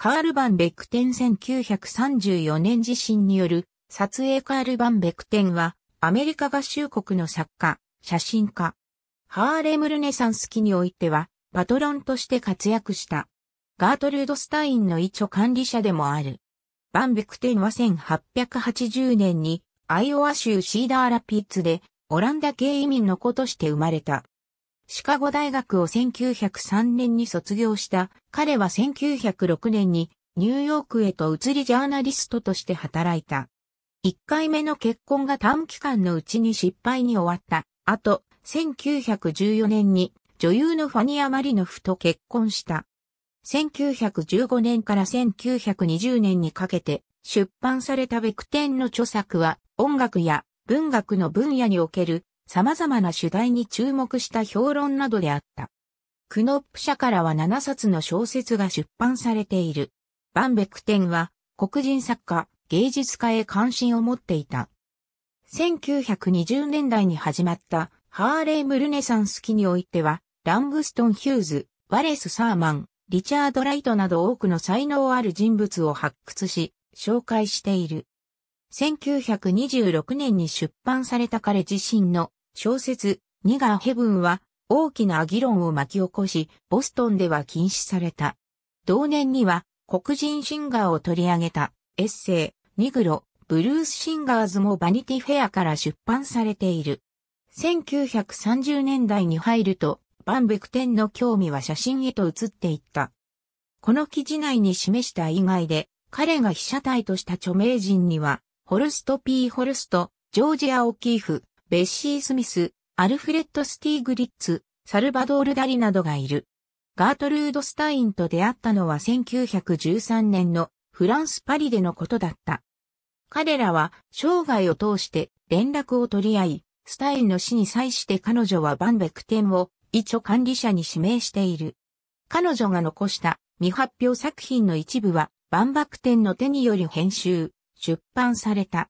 カール・バン・ベクテン1934年地震による撮影カール・バン・ベクテンはアメリカ合衆国の作家、写真家。ハーレム・ルネサンス期においてはパトロンとして活躍した。ガートルード・スタインの一著管理者でもある。バン・ベクテンは1880年にアイオワ州シーダーラピッツでオランダ系移民の子として生まれた。シカゴ大学を1903年に卒業した彼は1906年にニューヨークへと移りジャーナリストとして働いた。1回目の結婚が短期間のうちに失敗に終わった後、1914年に女優のファニア・マリノフと結婚した。1915年から1920年にかけて出版されたベクテンの著作は音楽や文学の分野における様々な主題に注目した評論などであった。クノップ社からは7冊の小説が出版されている。バンベクテンは黒人作家、芸術家へ関心を持っていた。1920年代に始まったハーレームルネサンス期においては、ラングストン・ヒューズ、ワレス・サーマン、リチャード・ライトなど多くの才能ある人物を発掘し、紹介している。1926年に出版された彼自身の小説、ニガーヘブンは大きな議論を巻き起こし、ボストンでは禁止された。同年には黒人シンガーを取り上げたエッセイ、ニグロ、ブルースシンガーズもバニティフェアから出版されている。1930年代に入ると、バンベクテンの興味は写真へと移っていった。この記事内に示した以外で、彼が被写体とした著名人には、ホルスト・ピー・ホルスト、ジョージア・オキーフ、ベッシー・スミス、アルフレッド・スティーグリッツ、サルバドール・ダリなどがいる。ガートルード・スタインと出会ったのは1913年のフランス・パリでのことだった。彼らは生涯を通して連絡を取り合い、スタインの死に際して彼女はバンベク店を一応管理者に指名している。彼女が残した未発表作品の一部は万博ンの手により編集、出版された。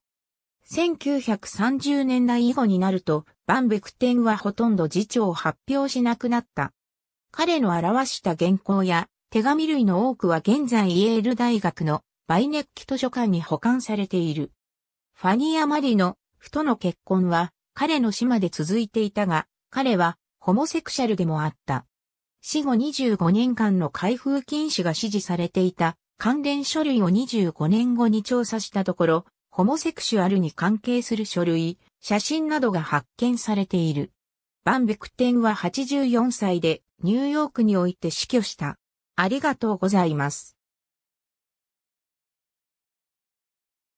1930年代以後になると、バンベクテンはほとんど辞書を発表しなくなった。彼の表した原稿や手紙類の多くは現在イエール大学のバイネッキ図書館に保管されている。ファニア・マリのふとの結婚は彼の死まで続いていたが、彼はホモセクシャルでもあった。死後25年間の開封禁止が指示されていた関連書類を25年後に調査したところ、ホモセクシュアルに関係する書類、写真などが発見されている。バンベクテンは84歳でニューヨークにおいて死去した。ありがとうございます。